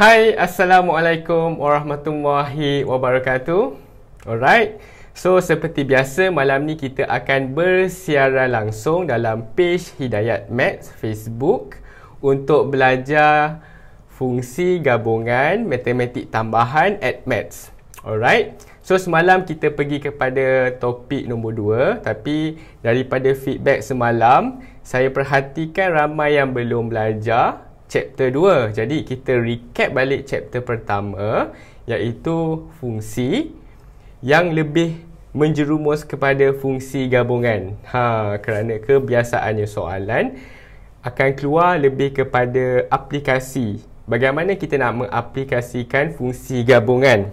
Hai, Assalamualaikum Warahmatullahi Wabarakatuh Alright So, seperti biasa malam ni kita akan bersiaran langsung dalam page Hidayat Maths Facebook untuk belajar fungsi gabungan matematik tambahan at Maths Alright So, semalam kita pergi kepada topik nombor 2 tapi daripada feedback semalam saya perhatikan ramai yang belum belajar chapter 2. Jadi kita recap balik chapter pertama iaitu fungsi yang lebih menjerumus kepada fungsi gabungan. Ha, kerana kebiasaannya soalan akan keluar lebih kepada aplikasi. Bagaimana kita nak mengaplikasikan fungsi gabungan?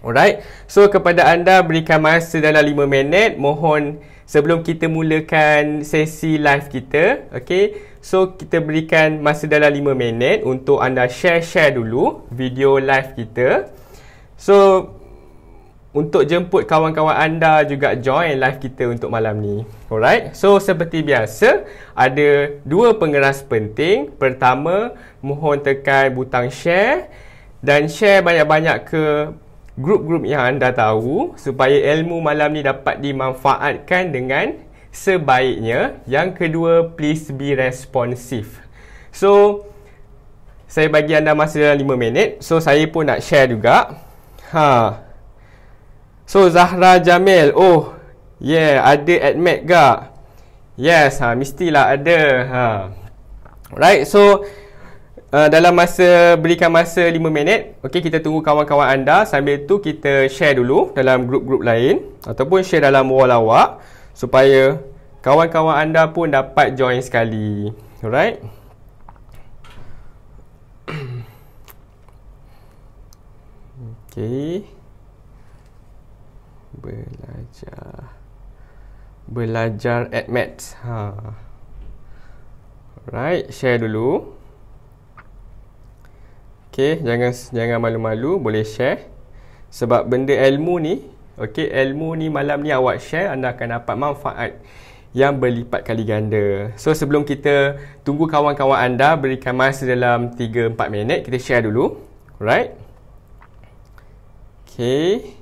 Alright. So kepada anda berikan masa dalam 5 minit mohon sebelum kita mulakan sesi live kita, okey? So kita berikan masa dalam 5 minit untuk anda share-share dulu video live kita. So untuk jemput kawan-kawan anda juga join live kita untuk malam ni. Alright. So seperti biasa, ada dua pengeras penting. Pertama, mohon tekan butang share dan share banyak-banyak ke grup-grup yang anda tahu supaya ilmu malam ni dapat dimanfaatkan dengan sebaiknya yang kedua please be responsive so saya bagi anda masa dalam 5 minit so saya pun nak share juga ha so Zahra Jamil oh yeah ada admit ke yes ha mestilah ada ha right so Uh, dalam masa berikan masa 5 minit okey kita tunggu kawan-kawan anda sambil tu kita share dulu dalam grup-grup lain ataupun share dalam wall awak supaya kawan-kawan anda pun dapat join sekali. Alright? Okay. Belajar. Belajar at maths. Ha. Alright, share dulu. Okay, jangan jangan malu-malu, boleh share. Sebab benda ilmu ni, Okey, ilmu ni malam ni awak share anda akan dapat manfaat yang berlipat kali ganda. So sebelum kita tunggu kawan-kawan anda berikan masa dalam 3 4 minit kita share dulu. Alright. Okay.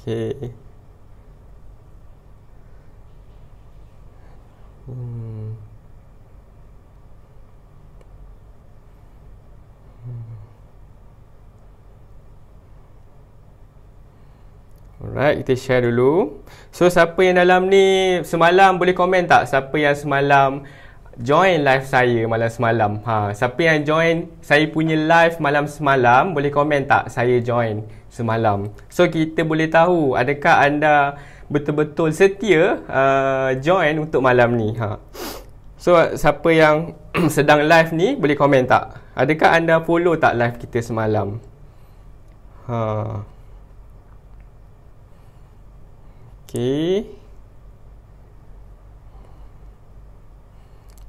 Okay. Hmm. Alright, kita share dulu. So, siapa yang dalam ni semalam boleh komen tak? Siapa yang semalam join live saya malam semalam? Ha, siapa yang join saya punya live malam semalam boleh komen tak saya join semalam? So, kita boleh tahu adakah anda betul-betul setia uh, join untuk malam ni? Ha. So, siapa yang sedang live ni boleh komen tak? Adakah anda follow tak live kita semalam? Haa... Okey.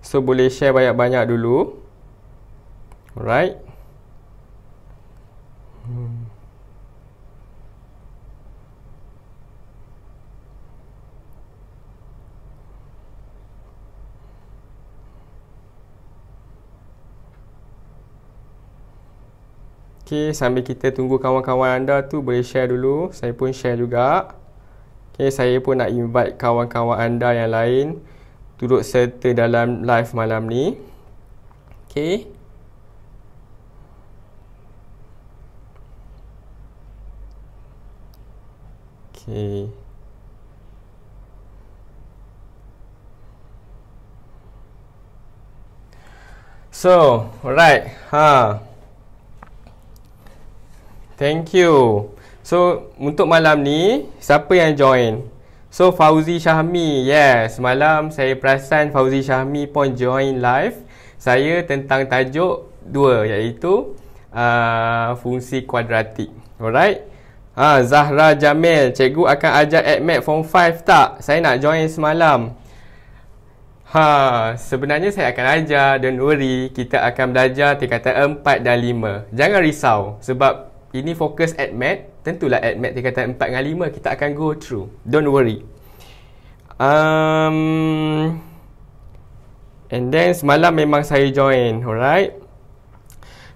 So boleh share banyak-banyak dulu. Alright. Okay, sambil kita tunggu kawan-kawan anda tu boleh share dulu. Saya pun share juga. Okay. Okay, saya pun nak invite kawan-kawan anda yang lain turut serta dalam live malam ni. Okay. Okay. So, alright. Ha. Thank you. So untuk malam ni siapa yang join? So Fauzi Syahmi. Yes, malam saya perasan Fauzi Syahmi pun join live saya tentang tajuk dua, iaitu uh, fungsi kuadratik. Alright. Ha, Zahra Jamil, cikgu akan ajar admat form 5 tak? Saya nak join semalam. Ha, sebenarnya saya akan ajar, don't worry. Kita akan belajar tingkatan 4 dan 5. Jangan risau sebab ini fokus admat, tentulah at mat tingkatan 4 dengan 5 kita akan go through. Don't worry. Um, and then semalam memang saya join. Alright.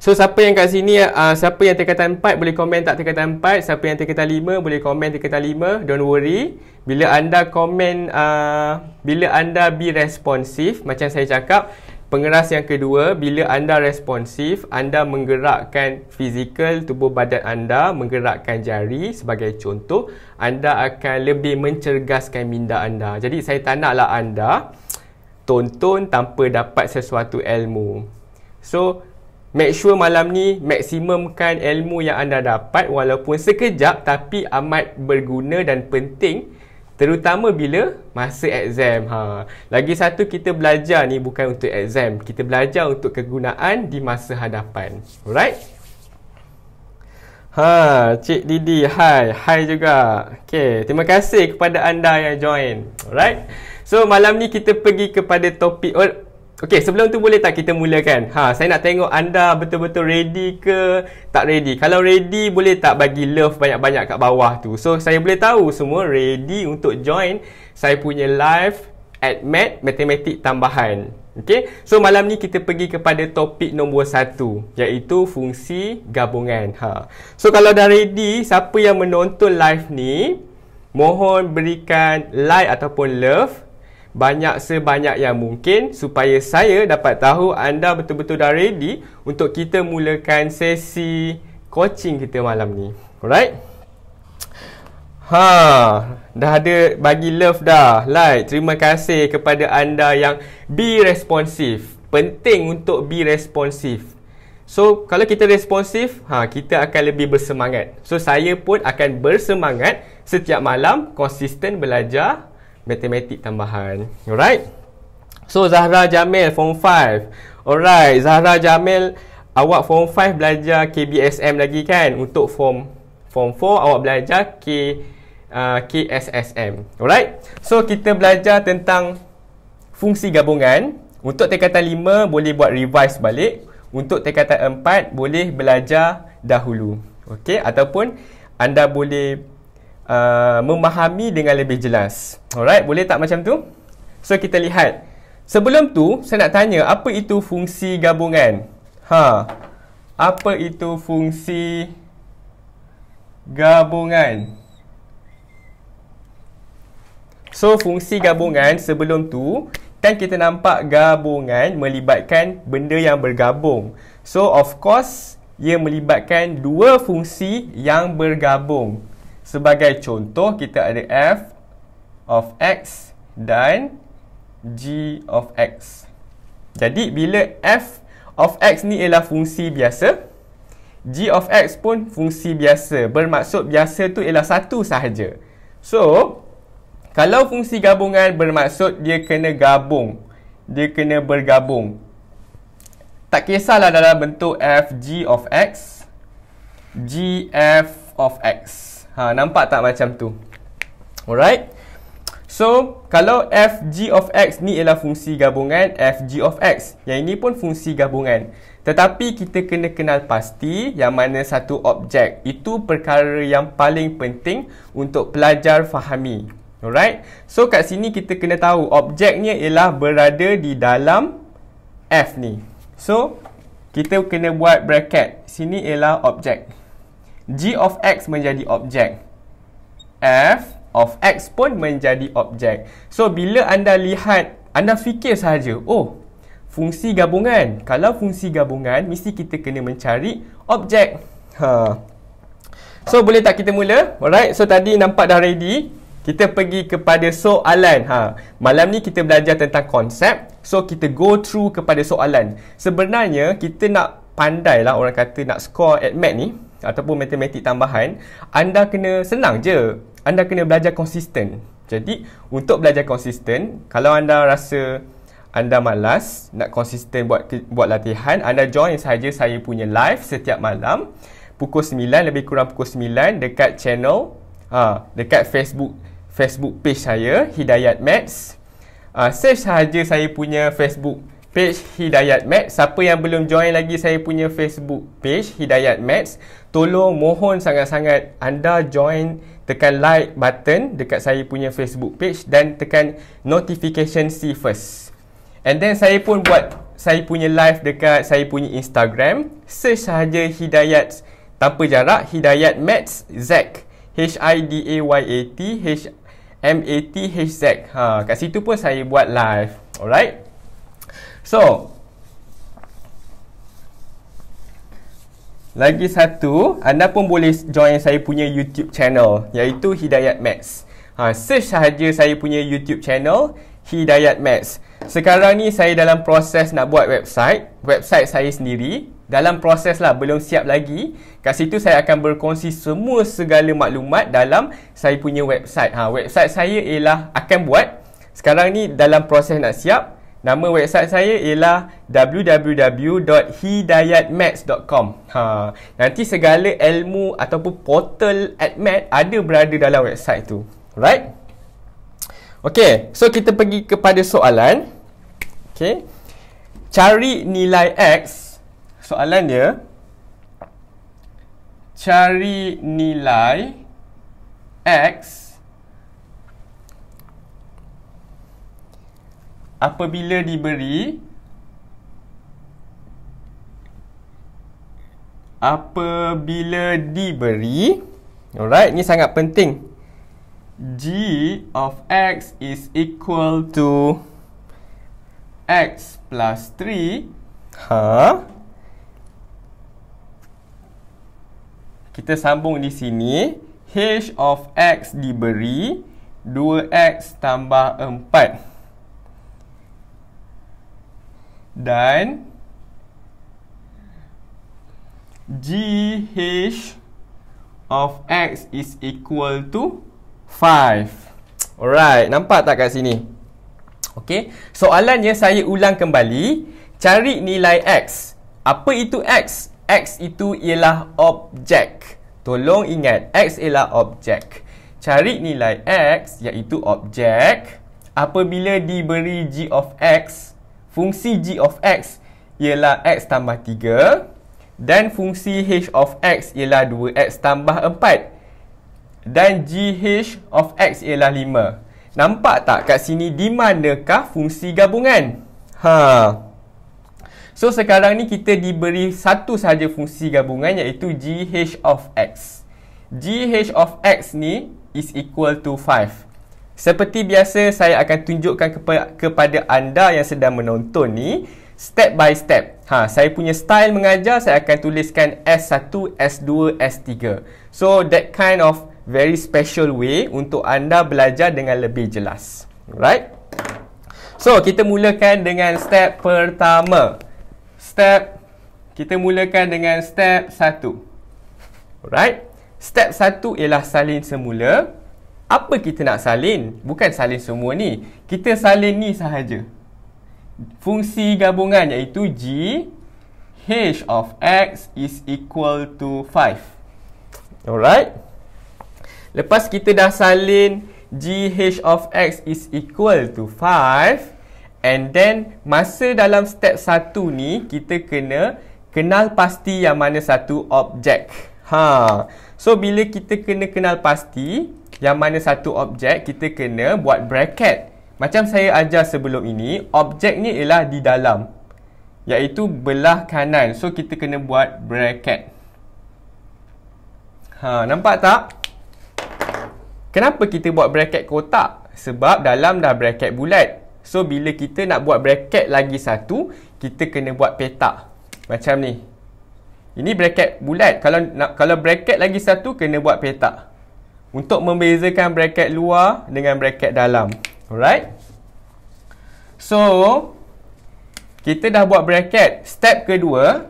So siapa yang kat sini, uh, siapa yang tingkatan 4 boleh komen tak tingkatan 4. Siapa yang tingkatan 5 boleh komen tingkatan 5. Don't worry. Bila anda komen, uh, bila anda be responsive macam saya cakap, Pengeras yang kedua, bila anda responsif, anda menggerakkan fizikal tubuh badan anda, menggerakkan jari sebagai contoh, anda akan lebih mencergaskan minda anda. Jadi saya tak naklah anda tonton tanpa dapat sesuatu ilmu. So, make sure malam ni maksimumkan ilmu yang anda dapat walaupun sekejap tapi amat berguna dan penting. Terutama bila masa exam. Ha. Lagi satu, kita belajar ni bukan untuk exam. Kita belajar untuk kegunaan di masa hadapan. Alright? Ha, Cik Didi, hi, hi juga. Okay, terima kasih kepada anda yang join. Alright? So, malam ni kita pergi kepada topik... Oh, Okey, sebelum tu boleh tak kita mulakan? Ha, saya nak tengok anda betul-betul ready ke tak ready. Kalau ready, boleh tak bagi love banyak-banyak kat bawah tu. So, saya boleh tahu semua ready untuk join saya punya live at Mat Matematik Tambahan. Okey. So, malam ni kita pergi kepada topik nombor satu iaitu fungsi gabungan. Ha. So, kalau dah ready, siapa yang menonton live ni, mohon berikan like ataupun love banyak sebanyak yang mungkin supaya saya dapat tahu anda betul-betul dah ready untuk kita mulakan sesi coaching kita malam ni. Alright? Ha, dah ada bagi love dah. Like, terima kasih kepada anda yang be responsif. Penting untuk be responsif. So, kalau kita responsif, ha, kita akan lebih bersemangat. So, saya pun akan bersemangat setiap malam konsisten belajar matematik tambahan. Alright. So Zahra Jamil form 5. Alright, Zahra Jamil awak form 5 belajar KBSM lagi kan? Untuk form form 4 awak belajar K uh, KSSM. Alright. So kita belajar tentang fungsi gabungan. Untuk tingkatan 5 boleh buat revise balik. Untuk tingkatan 4 boleh belajar dahulu. Okey ataupun anda boleh uh, memahami dengan lebih jelas. Alright, boleh tak macam tu? So kita lihat. Sebelum tu, saya nak tanya apa itu fungsi gabungan? Ha. Apa itu fungsi gabungan? So fungsi gabungan sebelum tu kan kita nampak gabungan melibatkan benda yang bergabung. So of course ia melibatkan dua fungsi yang bergabung. Sebagai contoh, kita ada f of x dan g of x. Jadi, bila f of x ni ialah fungsi biasa, g of x pun fungsi biasa. Bermaksud biasa tu ialah satu sahaja. So, kalau fungsi gabungan bermaksud dia kena gabung. Dia kena bergabung. Tak kisahlah dalam bentuk f g of x, g f of x. Ha, nampak tak macam tu? Alright. So, kalau f g of x ni ialah fungsi gabungan f g of x. Yang ini pun fungsi gabungan. Tetapi kita kena kenal pasti yang mana satu objek. Itu perkara yang paling penting untuk pelajar fahami. Alright. So, kat sini kita kena tahu objeknya ialah berada di dalam f ni. So, kita kena buat bracket. Sini ialah objek. G of X menjadi objek. F of X pun menjadi objek. So, bila anda lihat, anda fikir sahaja, oh, fungsi gabungan. Kalau fungsi gabungan, mesti kita kena mencari objek. Ha. So, boleh tak kita mula? Alright, so tadi nampak dah ready. Kita pergi kepada soalan. Ha. Malam ni kita belajar tentang konsep. So, kita go through kepada soalan. Sebenarnya, kita nak pandailah orang kata nak score at mat ni ataupun matematik tambahan, anda kena senang je. Anda kena belajar konsisten. Jadi, untuk belajar konsisten, kalau anda rasa anda malas nak konsisten buat buat latihan, anda join saja saya punya live setiap malam pukul 9 lebih kurang pukul 9 dekat channel ha, dekat Facebook Facebook page saya Hidayat Maths. Ha, search saja saya punya Facebook page Hidayat Maths. Siapa yang belum join lagi saya punya Facebook page Hidayat Maths, tolong mohon sangat-sangat anda join tekan like button dekat saya punya Facebook page dan tekan notification see first. And then saya pun buat saya punya live dekat saya punya Instagram. Search sahaja Hidayat tanpa jarak Hidayat Mats Zack. H I D A Y A T H M A T H Z. Ha, kat situ pun saya buat live. Alright. So, Lagi satu, anda pun boleh join saya punya YouTube channel iaitu Hidayat Max. Ha, search sahaja saya punya YouTube channel Hidayat Max. Sekarang ni saya dalam proses nak buat website, website saya sendiri. Dalam proses lah, belum siap lagi. Kat situ saya akan berkongsi semua segala maklumat dalam saya punya website. Ha, website saya ialah akan buat. Sekarang ni dalam proses nak siap. Nama website saya ialah www.hidayatmaths.com ha. Nanti segala ilmu ataupun portal AdMath ada berada dalam website tu Right? Okay, so kita pergi kepada soalan Okay Cari nilai X Soalan dia Cari nilai X apabila diberi apabila diberi alright ni sangat penting g of x is equal to x plus 3 ha kita sambung di sini h of x diberi 2x tambah 4 dan g h of x is equal to 5. Alright, nampak tak kat sini? Okay, soalannya saya ulang kembali. Cari nilai x. Apa itu x? X itu ialah objek. Tolong ingat, x ialah objek. Cari nilai x iaitu objek. Apabila diberi g of x, fungsi g of x ialah x tambah 3 dan fungsi h of x ialah 2x tambah 4 dan g h of x ialah 5. Nampak tak kat sini di manakah fungsi gabungan? Ha. So sekarang ni kita diberi satu sahaja fungsi gabungan iaitu g h of x. g h of x ni is equal to seperti biasa, saya akan tunjukkan kepa kepada anda yang sedang menonton ni step by step. Ha, saya punya style mengajar, saya akan tuliskan S1, S2, S3. So, that kind of very special way untuk anda belajar dengan lebih jelas. Right? So, kita mulakan dengan step pertama. Step, kita mulakan dengan step 1. Alright? Step 1 ialah salin semula apa kita nak salin? Bukan salin semua ni. Kita salin ni sahaja. Fungsi gabungan iaitu G H of X is equal to 5. Alright. Lepas kita dah salin G H of X is equal to 5 and then masa dalam step 1 ni kita kena kenal pasti yang mana satu objek. Ha. So bila kita kena kenal pasti, yang mana satu objek kita kena buat bracket. Macam saya ajar sebelum ini, objek ni ialah di dalam. Iaitu belah kanan. So, kita kena buat bracket. Ha, nampak tak? Kenapa kita buat bracket kotak? Sebab dalam dah bracket bulat. So, bila kita nak buat bracket lagi satu, kita kena buat petak. Macam ni. Ini bracket bulat. Kalau, nak, kalau bracket lagi satu, kena buat Petak untuk membezakan bracket luar dengan bracket dalam. Alright? So, kita dah buat bracket. Step kedua,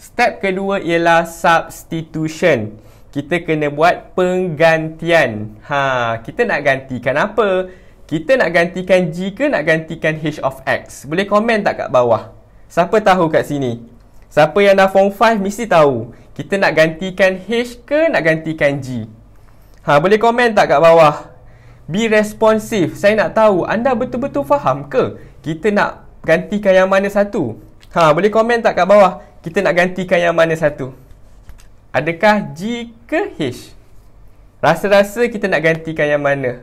step kedua ialah substitution. Kita kena buat penggantian. Ha, kita nak gantikan apa? Kita nak gantikan G ke nak gantikan H of X? Boleh komen tak kat bawah? Siapa tahu kat sini? Siapa yang dah form 5 mesti tahu. Kita nak gantikan H ke nak gantikan G? Ha, boleh komen tak kat bawah? Be responsive. Saya nak tahu anda betul-betul faham ke? Kita nak gantikan yang mana satu? Ha, boleh komen tak kat bawah? Kita nak gantikan yang mana satu? Adakah G ke H? Rasa-rasa kita nak gantikan yang mana?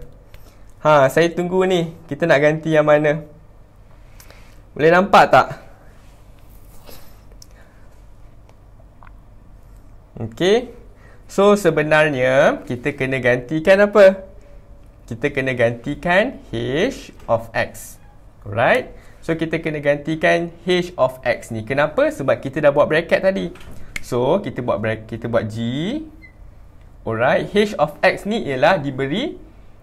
Ha, saya tunggu ni. Kita nak ganti yang mana? Boleh nampak tak? Okey. So sebenarnya kita kena gantikan apa? Kita kena gantikan h of x. Alright? So kita kena gantikan h of x ni. Kenapa? Sebab kita dah buat bracket tadi. So kita buat bracket, kita buat g. Alright? h of x ni ialah diberi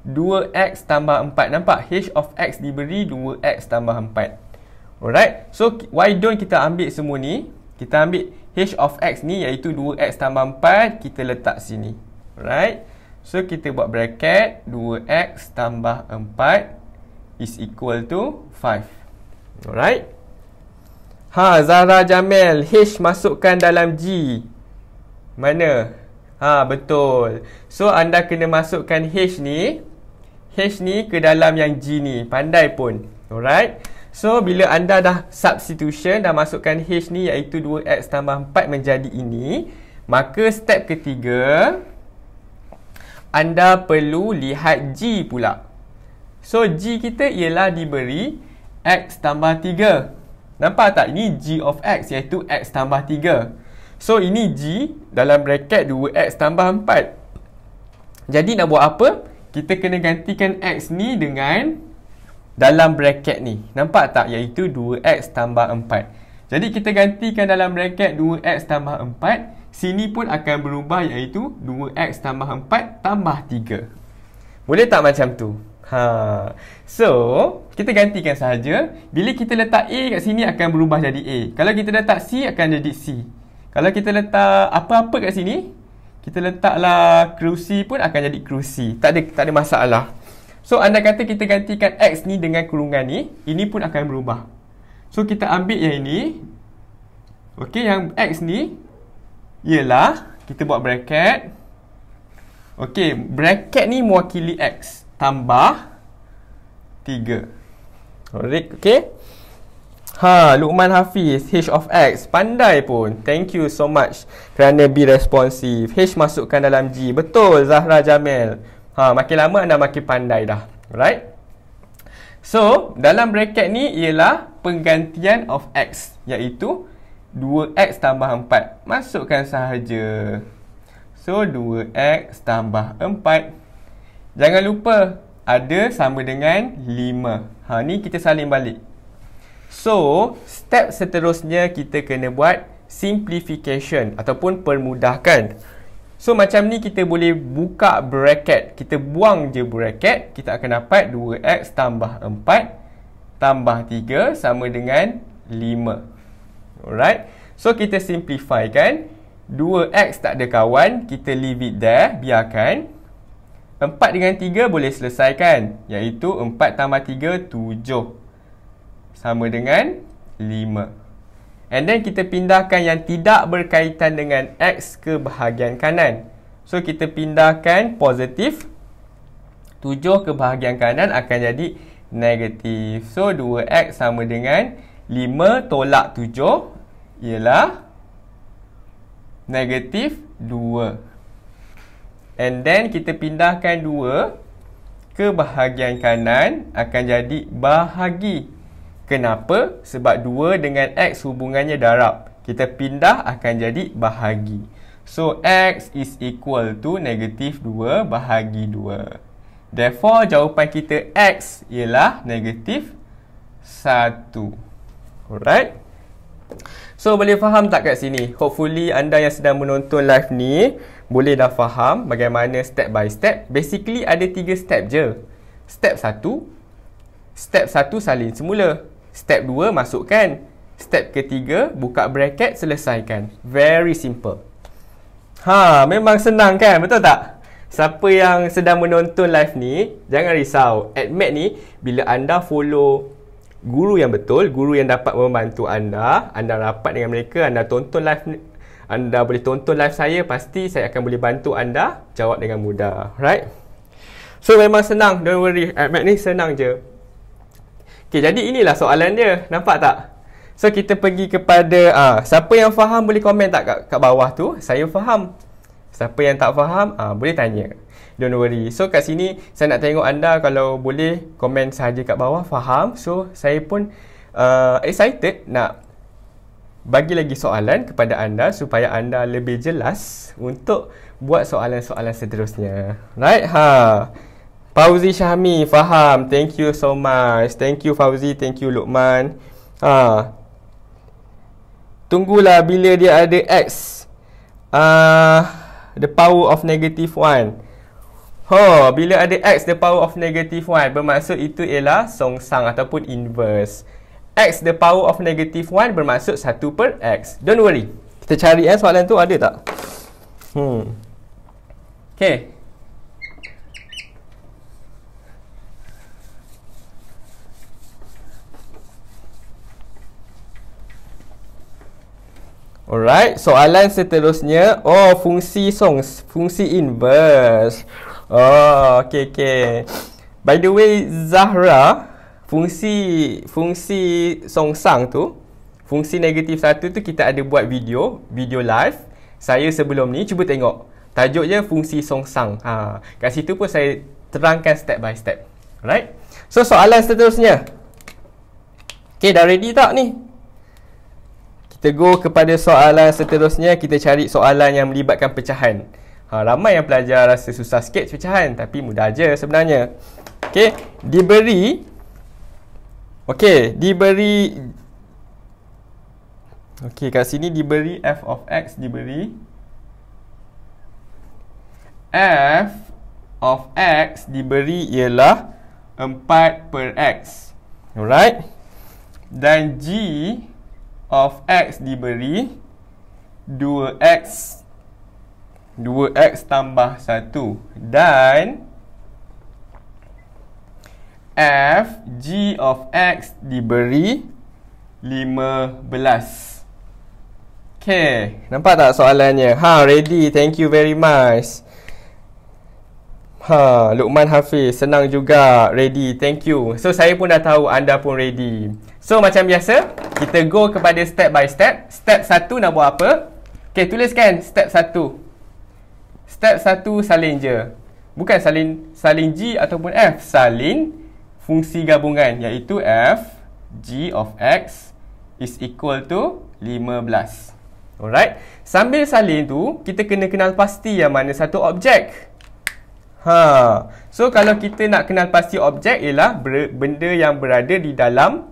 2x tambah 4. Nampak? h of x diberi 2x tambah 4. Alright? So why don't kita ambil semua ni? Kita ambil H of X ni iaitu 2X tambah 4 Kita letak sini Alright So kita buat bracket 2X tambah 4 Is equal to 5 Alright Ha Zara Jamil H masukkan dalam G Mana? Ha betul So anda kena masukkan H ni H ni ke dalam yang G ni Pandai pun Alright So bila anda dah substitution dan masukkan H ni iaitu 2X tambah 4 menjadi ini Maka step ketiga Anda perlu lihat G pula So G kita ialah diberi X tambah 3 Nampak tak? Ini G of X iaitu X tambah 3 So ini G dalam bracket 2X tambah 4 Jadi nak buat apa? Kita kena gantikan X ni dengan dalam bracket ni. Nampak tak? Iaitu 2x tambah 4. Jadi kita gantikan dalam bracket 2x tambah 4. Sini pun akan berubah iaitu 2x tambah 4 tambah 3. Boleh tak macam tu? Ha. So, kita gantikan sahaja. Bila kita letak A kat sini akan berubah jadi A. Kalau kita letak C akan jadi C. Kalau kita letak apa-apa kat sini, kita letaklah kerusi pun akan jadi kerusi. Tak ada, tak ada masalah. So, anda kata kita gantikan X ni dengan kurungan ni, ini pun akan berubah. So, kita ambil yang ini. Okey, yang X ni ialah, kita buat bracket. Okey, bracket ni mewakili X. Tambah 3. Alright, okey. Ha, Luqman Hafiz, H of X. Pandai pun. Thank you so much kerana be responsive. H masukkan dalam G. Betul, Zahra Jamil. Ha, makin lama anda makin pandai dah. Alright? So, dalam bracket ni ialah penggantian of x. Iaitu 2x tambah 4. Masukkan sahaja. So, 2x tambah 4. Jangan lupa ada sama dengan 5. Ha, ni kita salin balik. So, step seterusnya kita kena buat simplification ataupun permudahkan. So macam ni kita boleh buka bracket. Kita buang je bracket. Kita akan dapat 2x tambah 4 tambah 3 sama dengan 5. Alright. So kita simplify kan. 2x tak ada kawan. Kita leave it there. Biarkan. 4 dengan 3 boleh selesaikan. Iaitu 4 tambah 3, 7. Sama dengan 5. And then kita pindahkan yang tidak berkaitan dengan X ke bahagian kanan. So kita pindahkan positif 7 ke bahagian kanan akan jadi negatif. So 2X sama dengan 5 tolak 7 ialah negatif 2. And then kita pindahkan 2 ke bahagian kanan akan jadi bahagi Kenapa? Sebab 2 dengan X hubungannya darab. Kita pindah akan jadi bahagi. So, X is equal to negatif 2 bahagi 2. Therefore, jawapan kita X ialah negatif 1. Alright? So, boleh faham tak kat sini? Hopefully, anda yang sedang menonton live ni boleh dah faham bagaimana step by step. Basically, ada 3 step je. Step 1. Step 1 salin semula step 2 masukkan step ketiga buka bracket selesaikan very simple ha memang senang kan betul tak siapa yang sedang menonton live ni jangan risau admit ni bila anda follow guru yang betul guru yang dapat membantu anda anda rapat dengan mereka anda tonton live ni, anda boleh tonton live saya pasti saya akan boleh bantu anda jawab dengan mudah right So memang senang, don't worry, admit ni senang je. Okay, jadi inilah soalan dia. Nampak tak? So kita pergi kepada ah siapa yang faham boleh komen tak kat, kat bawah tu? Saya faham. Siapa yang tak faham, ah boleh tanya. Don't worry. So kat sini saya nak tengok anda kalau boleh komen saja kat bawah faham. So saya pun uh, excited nak bagi lagi soalan kepada anda supaya anda lebih jelas untuk buat soalan-soalan seterusnya. Right? Ha. Fauzi Syahmi faham. Thank you so much. Thank you Fauzi, thank you Lukman. Ha. Tunggulah bila dia ada X. Ah uh, the power of negative one. Ha, huh, bila ada X the power of negative one bermaksud itu ialah songsang ataupun inverse. X the power of negative 1 bermaksud 1 per X. Don't worry. Kita cari eh soalan tu ada tak? Hmm. Okay. Alright, soalan seterusnya Oh, fungsi song Fungsi inverse Oh, okay, okay By the way, Zahra Fungsi fungsi song sang tu Fungsi negatif satu tu kita ada buat video Video live Saya sebelum ni, cuba tengok Tajuknya fungsi song sang ha, Kat situ pun saya terangkan step by step Alright So, soalan seterusnya Okay, dah ready tak ni? tegur kepada soalan seterusnya kita cari soalan yang melibatkan pecahan ha, ramai yang pelajar rasa susah sikit pecahan tapi mudah aja sebenarnya okey diberi okey diberi okey kat sini diberi f of x diberi f of x diberi ialah 4 per x alright dan g of x diberi 2x 2x tambah 1 dan f g of x diberi 15 Okay, nampak tak soalannya? Ha, ready, thank you very much Ha, Luqman Hafiz, senang juga Ready, thank you So, saya pun dah tahu anda pun ready So macam biasa, kita go kepada step by step. Step 1 nak buat apa? Okay, tuliskan step 1. Step 1 salin je. Bukan salin salin G ataupun F. Salin fungsi gabungan iaitu F G of X is equal to 15. Alright. Sambil salin tu, kita kena kenal pasti yang mana satu objek. Ha. So kalau kita nak kenal pasti objek ialah benda yang berada di dalam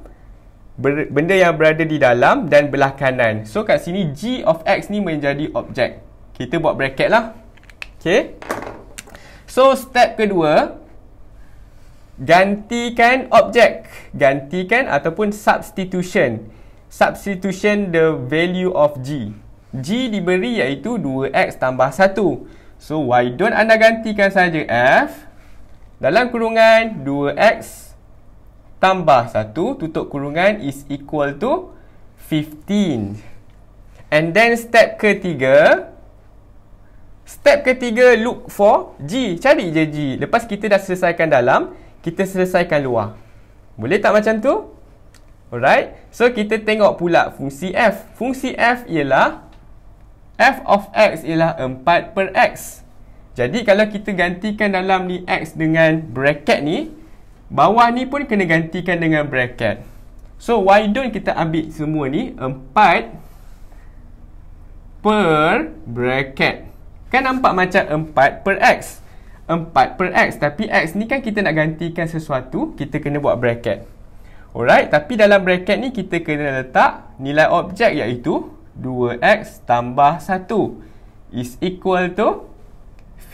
benda yang berada di dalam dan belah kanan. So kat sini g of x ni menjadi objek. Kita buat bracket lah. Okay. So step kedua. Gantikan objek. Gantikan ataupun substitution. Substitution the value of g. g diberi iaitu 2x tambah 1. So why don't anda gantikan saja f dalam kurungan 2x tambah tambah 1 tutup kurungan is equal to 15. And then step ketiga. Step ketiga look for G. Cari je G. Lepas kita dah selesaikan dalam, kita selesaikan luar. Boleh tak macam tu? Alright. So kita tengok pula fungsi F. Fungsi F ialah F of X ialah 4 per X. Jadi kalau kita gantikan dalam ni X dengan bracket ni, Bawah ni pun kena gantikan dengan bracket. So why don't kita ambil semua ni 4 per bracket. Kan nampak macam 4 per x. 4 per x tapi x ni kan kita nak gantikan sesuatu, kita kena buat bracket. Alright, tapi dalam bracket ni kita kena letak nilai objek iaitu 2x tambah 1 is equal to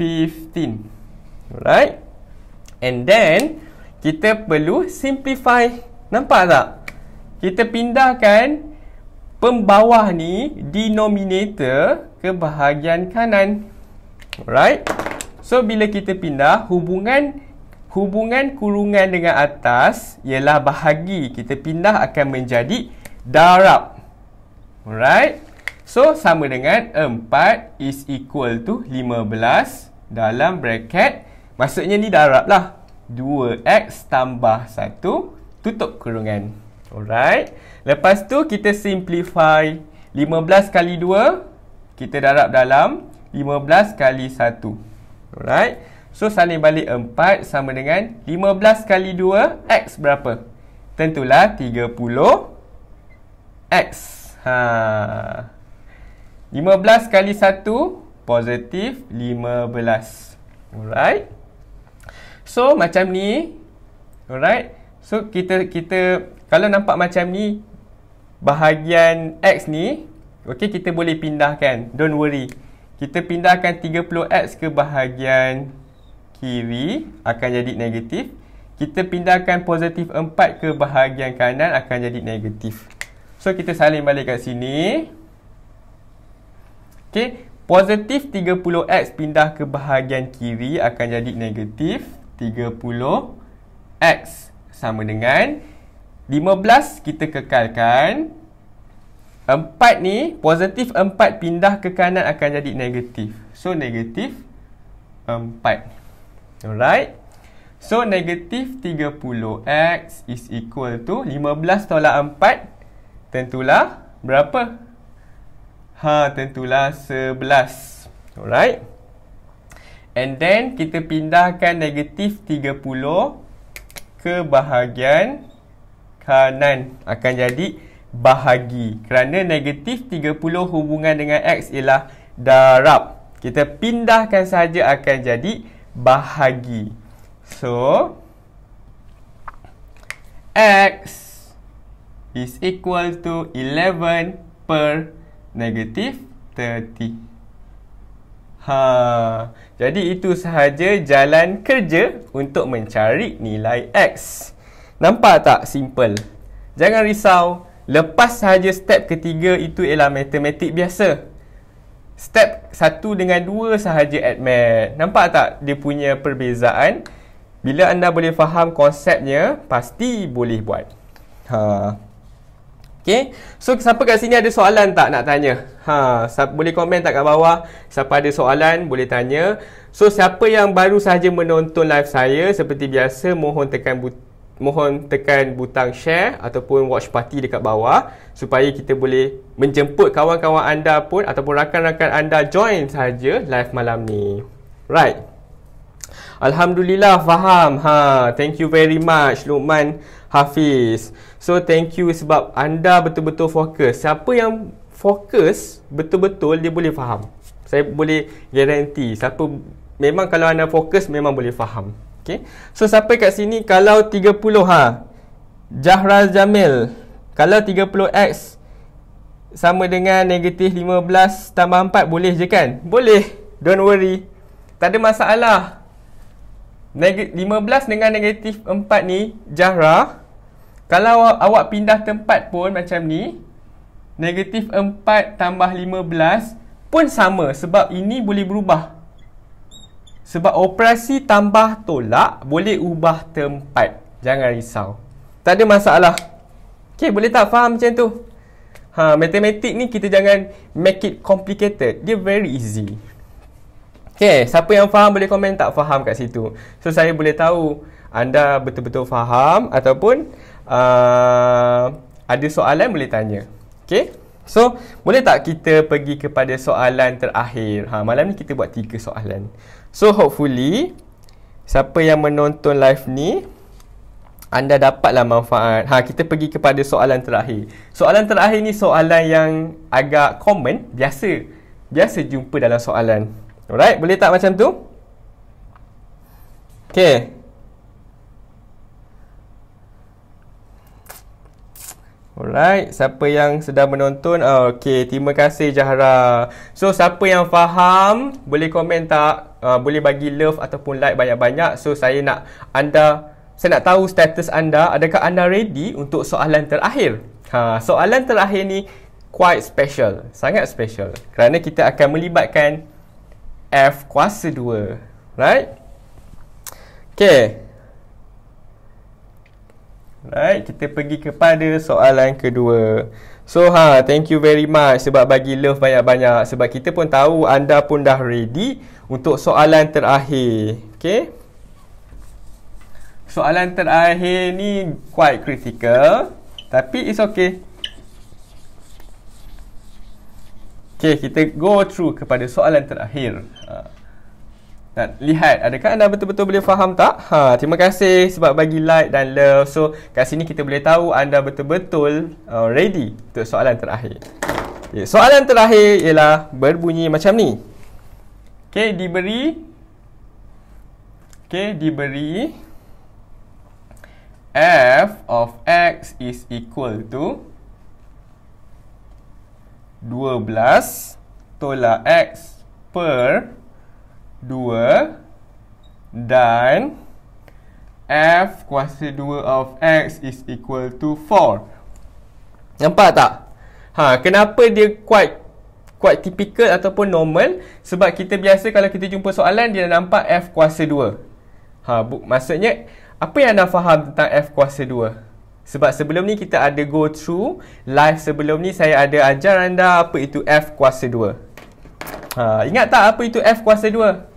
15. Alright. And then kita perlu simplify. Nampak tak? Kita pindahkan pembawah ni denominator ke bahagian kanan. Alright? So bila kita pindah hubungan hubungan kurungan dengan atas ialah bahagi. Kita pindah akan menjadi darab. Alright? So sama dengan 4 is equal to 15 dalam bracket maksudnya ni darab lah. 2x tambah 1 tutup kurungan. Alright. Lepas tu kita simplify 15 kali 2 kita darab dalam 15 kali 1. Alright. So saling balik 4 sama dengan 15 kali 2 x berapa? Tentulah 30 x. Ha. 15 kali 1 positif 15. Alright. So macam ni. Alright. So kita kita kalau nampak macam ni bahagian x ni, okey kita boleh pindahkan. Don't worry. Kita pindahkan 30x ke bahagian kiri akan jadi negatif. Kita pindahkan positif 4 ke bahagian kanan akan jadi negatif. So kita salin balik kat sini. Okey, positif 30x pindah ke bahagian kiri akan jadi negatif. 30x sama dengan 15 kita kekalkan 4 ni positif 4 pindah ke kanan akan jadi negatif so negatif 4 alright so negatif 30x is equal to 15 tolak 4 tentulah berapa ha tentulah 11 alright And then kita pindahkan negatif 30 ke bahagian kanan. Akan jadi bahagi. Kerana negatif 30 hubungan dengan X ialah darab. Kita pindahkan saja akan jadi bahagi. So, X is equal to 11 per negatif 30. Ha, jadi itu sahaja jalan kerja untuk mencari nilai X. Nampak tak simple? Jangan risau, lepas sahaja step ketiga itu ialah matematik biasa. Step satu dengan dua sahaja at math. Nampak tak dia punya perbezaan? Bila anda boleh faham konsepnya, pasti boleh buat. Ha. Okay. So siapa kat sini ada soalan tak nak tanya? Ha, siapa, boleh komen tak kat bawah? Siapa ada soalan boleh tanya. So siapa yang baru sahaja menonton live saya seperti biasa mohon tekan but- mohon tekan butang share ataupun watch party dekat bawah supaya kita boleh menjemput kawan-kawan anda pun ataupun rakan-rakan anda join saja live malam ni. Right. Alhamdulillah faham. Ha, thank you very much Luqman. Hafiz. So thank you sebab anda betul-betul fokus. Siapa yang fokus betul-betul dia boleh faham. Saya boleh garanti siapa memang kalau anda fokus memang boleh faham. Okay. So sampai kat sini kalau 30 ha? Jahraz Jamil. Kalau 30x sama dengan negatif 15 tambah 4 boleh je kan? Boleh. Don't worry. Tak ada masalah. Neg- 15 dengan negatif 4 ni Jahrah kalau awak pindah tempat pun macam ni Negatif 4 tambah 15 Pun sama sebab ini boleh berubah Sebab operasi tambah tolak Boleh ubah tempat Jangan risau Tak ada masalah Okay boleh tak faham macam tu Ha, matematik ni kita jangan make it complicated. Dia very easy. Okay, siapa yang faham boleh komen tak faham kat situ. So, saya boleh tahu anda betul-betul faham ataupun Uh, ada soalan boleh tanya. Okay. So, boleh tak kita pergi kepada soalan terakhir? Ha, malam ni kita buat tiga soalan. So, hopefully, siapa yang menonton live ni, anda dapatlah manfaat. Ha, kita pergi kepada soalan terakhir. Soalan terakhir ni soalan yang agak common, biasa. Biasa jumpa dalam soalan. Alright, boleh tak macam tu? Okay. Alright, siapa yang sedang menonton? Ah, okay, terima kasih Jahara. So, siapa yang faham, boleh komen tak? Uh, boleh bagi love ataupun like banyak-banyak. So, saya nak anda, saya nak tahu status anda. Adakah anda ready untuk soalan terakhir? Ha, soalan terakhir ni quite special. Sangat special. Kerana kita akan melibatkan F kuasa 2. Right? Okay. Alright, kita pergi kepada soalan kedua. So ha, thank you very much sebab bagi love banyak-banyak sebab kita pun tahu anda pun dah ready untuk soalan terakhir. Okay. Soalan terakhir ni quite critical tapi it's okay. Okay, kita go through kepada soalan terakhir. Uh. Nak lihat adakah anda betul-betul boleh faham tak? Ha, terima kasih sebab bagi like dan love. So, kat sini kita boleh tahu anda betul-betul uh, ready untuk soalan terakhir. Okay, ya, soalan terakhir ialah berbunyi macam ni. Okay, diberi. Okay, diberi. F of X is equal to 12 tolak X per 2 dan f kuasa 2 of x is equal to 4. Nampak tak? Ha, kenapa dia quite quite typical ataupun normal? Sebab kita biasa kalau kita jumpa soalan dia nampak f kuasa 2. Ha, bu, maksudnya apa yang anda faham tentang f kuasa 2? Sebab sebelum ni kita ada go through live sebelum ni saya ada ajar anda apa itu f kuasa 2. Ha, ingat tak apa itu f kuasa 2?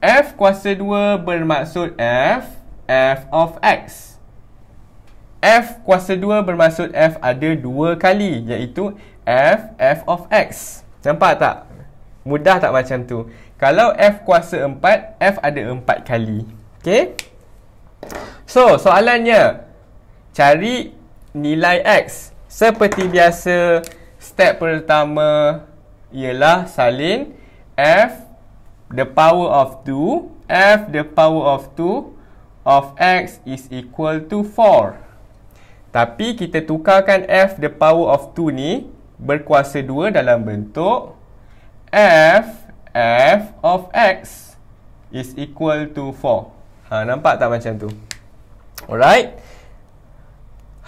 F kuasa 2 bermaksud F, F of X. F kuasa 2 bermaksud F ada 2 kali iaitu F, F of X. Nampak tak? Mudah tak macam tu? Kalau F kuasa 4, F ada 4 kali. Okay? So, soalannya. Cari nilai X. Seperti biasa, step pertama ialah salin F the power of 2 f the power of 2 of x is equal to 4 tapi kita tukarkan f the power of 2 ni berkuasa 2 dalam bentuk f f of x is equal to 4 ha nampak tak macam tu alright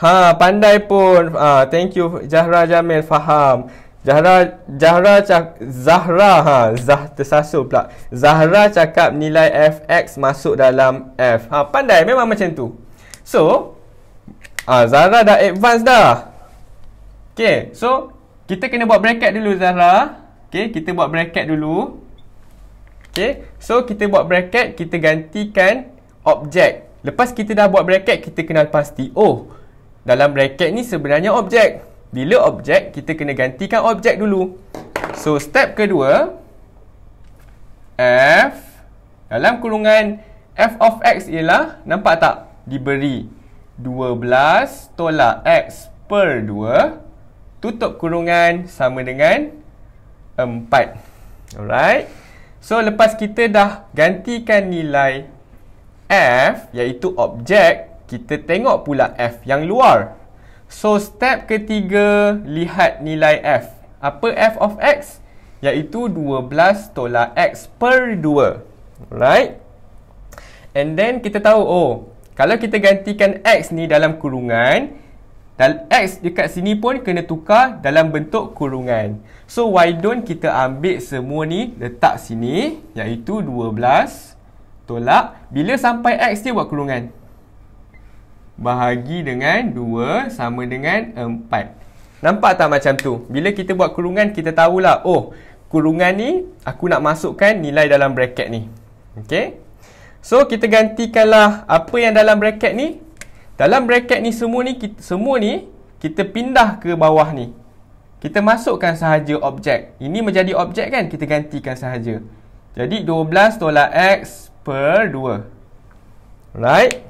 ha pandai pun ha thank you Zahra Jamil faham Zahra Zahra Zahra ha Zah tersasul pula. Zahra cakap nilai fx masuk dalam f. Ha pandai memang macam tu. So ha, Zahra dah advance dah. Okay, so kita kena buat bracket dulu Zahra. Okay, kita buat bracket dulu. Okay, so kita buat bracket, kita gantikan objek. Lepas kita dah buat bracket, kita kenal pasti. Oh, dalam bracket ni sebenarnya objek. Bila objek, kita kena gantikan objek dulu. So, step kedua, F dalam kurungan F of X ialah, nampak tak? Diberi 12 tolak X per 2, tutup kurungan sama dengan 4. Alright. So, lepas kita dah gantikan nilai F, iaitu objek, kita tengok pula F yang luar. So step ketiga lihat nilai f. Apa f of x? Iaitu 12 tolak x per 2. Alright. And then kita tahu oh kalau kita gantikan x ni dalam kurungan dan x dekat sini pun kena tukar dalam bentuk kurungan. So why don't kita ambil semua ni letak sini iaitu 12 tolak bila sampai x ni buat kurungan bahagi dengan 2 sama dengan 4. Nampak tak macam tu? Bila kita buat kurungan, kita tahulah, oh, kurungan ni aku nak masukkan nilai dalam bracket ni. Okay? So, kita gantikanlah apa yang dalam bracket ni. Dalam bracket ni semua ni, kita, semua ni, kita pindah ke bawah ni. Kita masukkan sahaja objek. Ini menjadi objek kan? Kita gantikan sahaja. Jadi, 12 tolak X per 2. Right?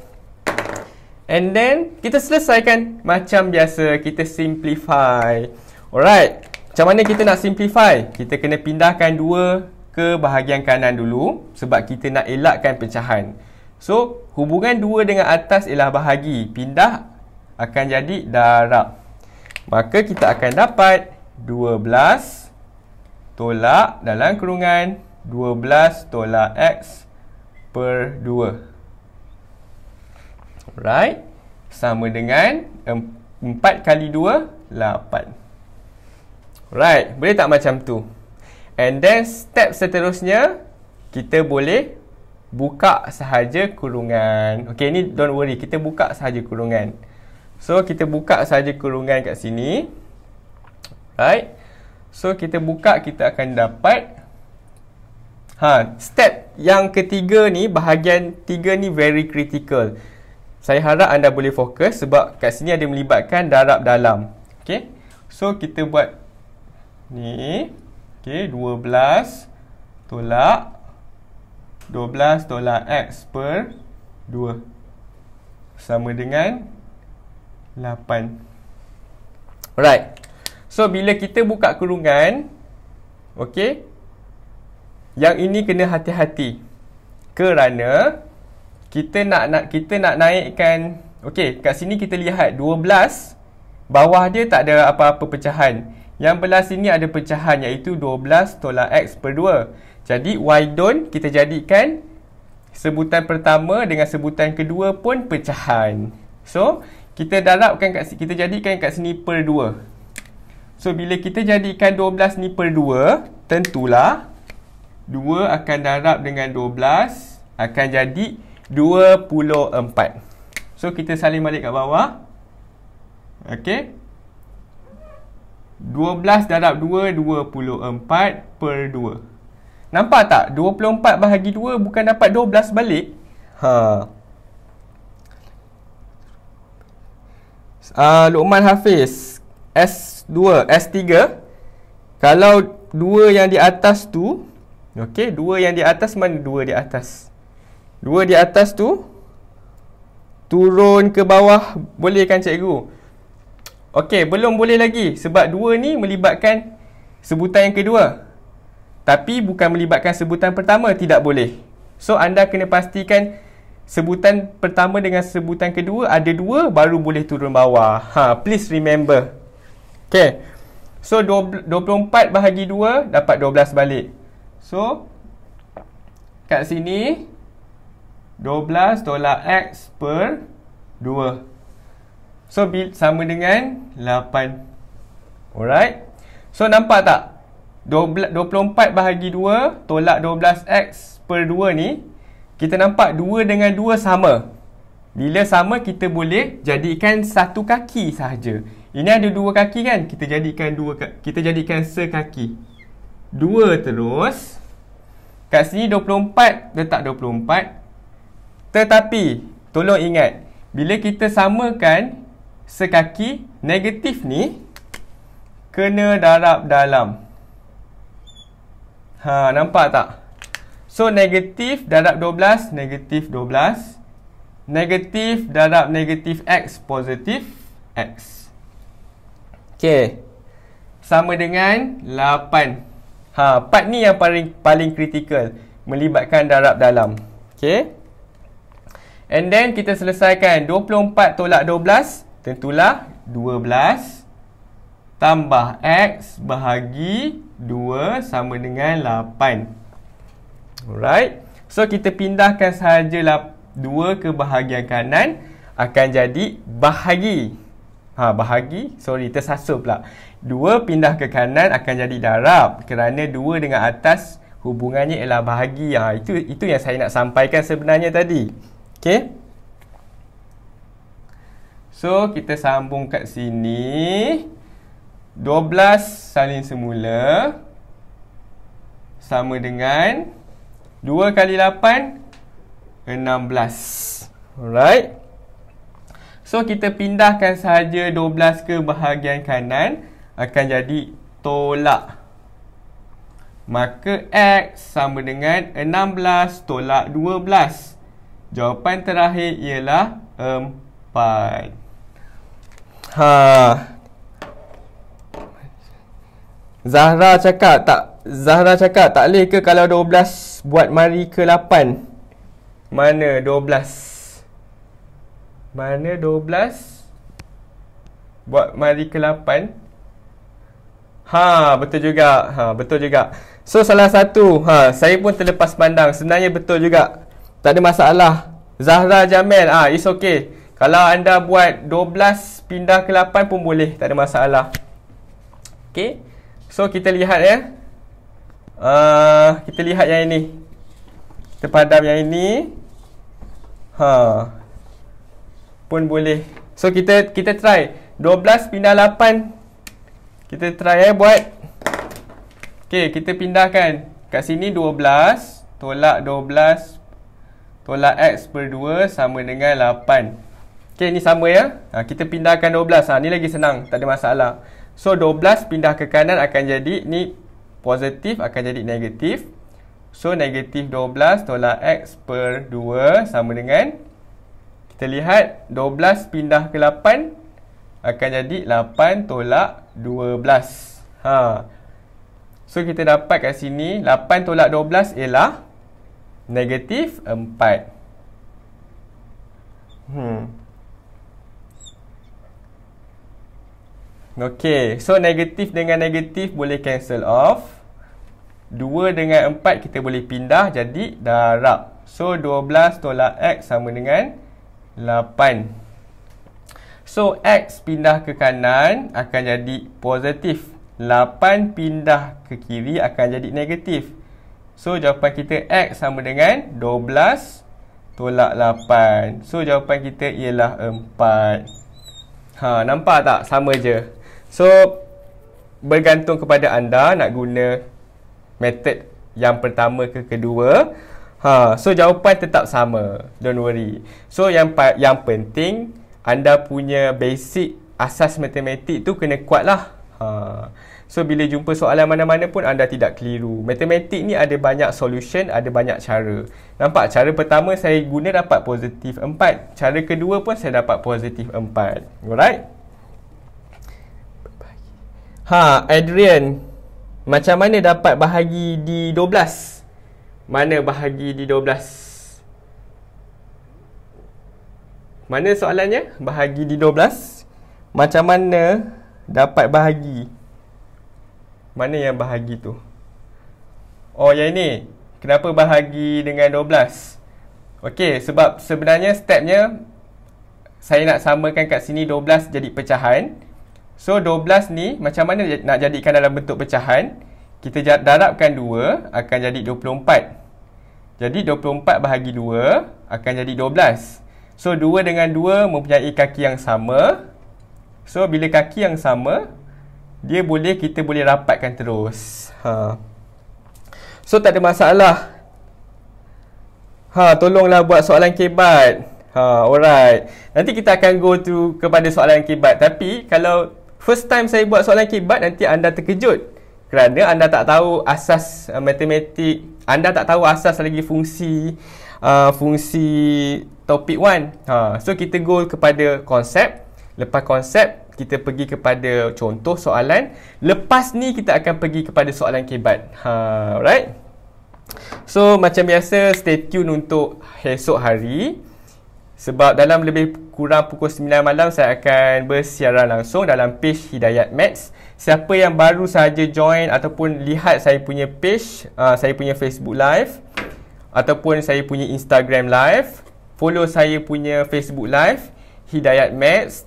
And then, kita selesaikan macam biasa. Kita simplify. Alright. Macam mana kita nak simplify? Kita kena pindahkan 2 ke bahagian kanan dulu. Sebab kita nak elakkan pecahan. So, hubungan 2 dengan atas ialah bahagi. Pindah akan jadi darab. Maka kita akan dapat 12 tolak dalam kurungan 12 tolak X per 2. Alright. Sama dengan 4 kali 2, 8. Alright. Boleh tak macam tu? And then step seterusnya, kita boleh buka sahaja kurungan. Okay, ni don't worry. Kita buka sahaja kurungan. So, kita buka sahaja kurungan kat sini. Alright. So, kita buka, kita akan dapat. Ha, step yang ketiga ni, bahagian tiga ni very critical saya harap anda boleh fokus sebab kat sini ada melibatkan darab dalam. Okay. So, kita buat ni. Okay, 12 tolak 12 tolak X per 2. Sama dengan 8. Alright. So, bila kita buka kurungan, okay, yang ini kena hati-hati. Kerana, kita nak nak kita nak naikkan okey kat sini kita lihat 12 bawah dia tak ada apa-apa pecahan yang belah sini ada pecahan iaitu 12 tolak x per 2 jadi y don kita jadikan sebutan pertama dengan sebutan kedua pun pecahan so kita darabkan kat kita jadikan kat sini per 2 so bila kita jadikan 12 ni per 2 tentulah 2 akan darab dengan 12 akan jadi 24. So kita salin balik kat bawah. Okey. 12 darab 2 24 per 2. Nampak tak? 24 bahagi 2 bukan dapat 12 balik. Ha. Ah uh, Luqman Hafiz S2 S3 kalau 2 yang di atas tu okey 2 yang di atas mana 2 di atas? Dua di atas tu Turun ke bawah Boleh kan cikgu Okey, belum boleh lagi Sebab dua ni melibatkan Sebutan yang kedua Tapi bukan melibatkan sebutan pertama Tidak boleh So anda kena pastikan Sebutan pertama dengan sebutan kedua Ada dua baru boleh turun bawah ha, Please remember Okey So 24 bahagi 2 dapat 12 balik So Kat sini 12 tolak X per 2 So sama dengan 8 Alright So nampak tak 24 bahagi 2 tolak 12X per 2 ni Kita nampak 2 dengan 2 sama Bila sama kita boleh jadikan satu kaki sahaja Ini ada dua kaki kan Kita jadikan dua kita jadikan sekaki 2 terus Kat sini 24 letak 24 tetapi, tolong ingat, bila kita samakan sekaki negatif ni, kena darab dalam. Ha, nampak tak? So, negatif darab 12, negatif 12. Negatif darab negatif X, positif X. Okay. Sama dengan 8. Ha, part ni yang paling paling kritikal. Melibatkan darab dalam. Okay. And then kita selesaikan 24 tolak 12 Tentulah 12 Tambah X bahagi 2 sama dengan 8 Alright So kita pindahkan sahaja 2 ke bahagian kanan Akan jadi bahagi Ha bahagi Sorry tersasur pula 2 pindah ke kanan akan jadi darab Kerana 2 dengan atas hubungannya ialah bahagi ha, Itu itu yang saya nak sampaikan sebenarnya tadi Okay. So, kita sambung kat sini. 12 salin semula. Sama dengan 2 kali 8, 16. Alright. So, kita pindahkan saja 12 ke bahagian kanan. Akan jadi tolak. Maka X sama dengan 16 tolak 12. Jawapan terakhir ialah empat. Ha. Zahra cakap tak Zahra cakap tak leh ke kalau 12 buat mari ke 8? Mana 12? Mana 12? Buat mari ke 8? Ha, betul juga. Ha, betul juga. So salah satu, ha, saya pun terlepas pandang. Sebenarnya betul juga. Tak ada masalah. Zahra Jamil ah it's okay. Kalau anda buat 12 pindah ke 8 pun boleh, tak ada masalah. Okay So kita lihat ya. Uh, kita lihat yang ini. Kita padam yang ini. Ha. Pun boleh. So kita kita try 12 pindah 8. Kita try eh buat. Okay kita pindahkan kat sini 12 tolak 12 tolak X per 2 sama dengan 8. Okey, ni sama ya. Ha, kita pindahkan 12. Ha, ni lagi senang. Tak ada masalah. So, 12 pindah ke kanan akan jadi ni positif akan jadi negatif. So, negatif 12 tolak X per 2 sama dengan. Kita lihat 12 pindah ke 8 akan jadi 8 tolak 12. Ha. So, kita dapat kat sini 8 tolak 12 ialah Negatif 4. Hmm. Okay, so negatif dengan negatif boleh cancel off. 2 dengan 4 kita boleh pindah jadi darab. So, 12 tolak X sama dengan 8. So, X pindah ke kanan akan jadi positif. 8 pindah ke kiri akan jadi negatif. So jawapan kita X sama dengan 12 tolak 8 So jawapan kita ialah 4 ha, Nampak tak? Sama je So bergantung kepada anda nak guna method yang pertama ke kedua ha, So jawapan tetap sama Don't worry So yang yang penting anda punya basic asas matematik tu kena kuat lah Haa So bila jumpa soalan mana-mana pun anda tidak keliru. Matematik ni ada banyak solution, ada banyak cara. Nampak cara pertama saya guna dapat positif 4. Cara kedua pun saya dapat positif 4. Alright? Ha, Adrian. Macam mana dapat bahagi di 12? Mana bahagi di 12? Mana soalannya? Bahagi di 12? Macam mana dapat bahagi mana yang bahagi tu? Oh, yang ini. Kenapa bahagi dengan 12? Okey, sebab sebenarnya stepnya saya nak samakan kat sini 12 jadi pecahan. So, 12 ni macam mana nak jadikan dalam bentuk pecahan? Kita darabkan 2 akan jadi 24. Jadi, 24 bahagi 2 akan jadi 12. So, 2 dengan 2 mempunyai kaki yang sama. So, bila kaki yang sama, dia boleh kita boleh rapatkan terus. Ha. So tak ada masalah. Ha, tolonglah buat soalan kebat. Ha, alright. Nanti kita akan go to kepada soalan kebat. Tapi kalau first time saya buat soalan kebat nanti anda terkejut. Kerana anda tak tahu asas uh, matematik, anda tak tahu asas lagi fungsi uh, fungsi topik 1. Ha, so kita go kepada konsep. Lepas konsep kita pergi kepada contoh soalan lepas ni kita akan pergi kepada soalan kebat ha alright so macam biasa stay tune untuk esok hari sebab dalam lebih kurang pukul 9 malam saya akan bersiaran langsung dalam page Hidayat Maths. Siapa yang baru sahaja join ataupun lihat saya punya page, uh, saya punya Facebook Live ataupun saya punya Instagram Live, follow saya punya Facebook Live Hidayat Maths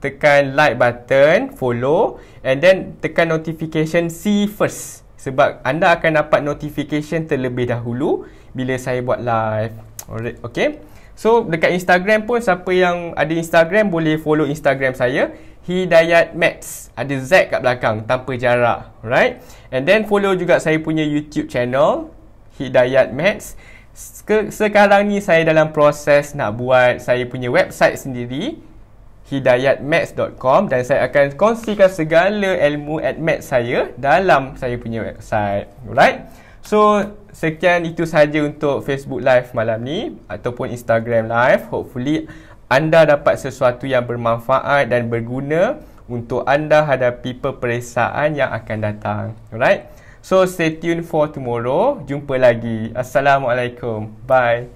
tekan like button, follow and then tekan notification see first sebab anda akan dapat notification terlebih dahulu bila saya buat live. Alright, okay. So dekat Instagram pun siapa yang ada Instagram boleh follow Instagram saya Hidayat Mats ada Z kat belakang tanpa jarak right and then follow juga saya punya YouTube channel Hidayat Mats sekarang ni saya dalam proses nak buat saya punya website sendiri hidayatmaths.com dan saya akan kongsikan segala ilmu at maths saya dalam saya punya website. Alright. So, sekian itu saja untuk Facebook live malam ni ataupun Instagram live. Hopefully anda dapat sesuatu yang bermanfaat dan berguna untuk anda hadapi peperiksaan yang akan datang. Alright. So, stay tuned for tomorrow. Jumpa lagi. Assalamualaikum. Bye.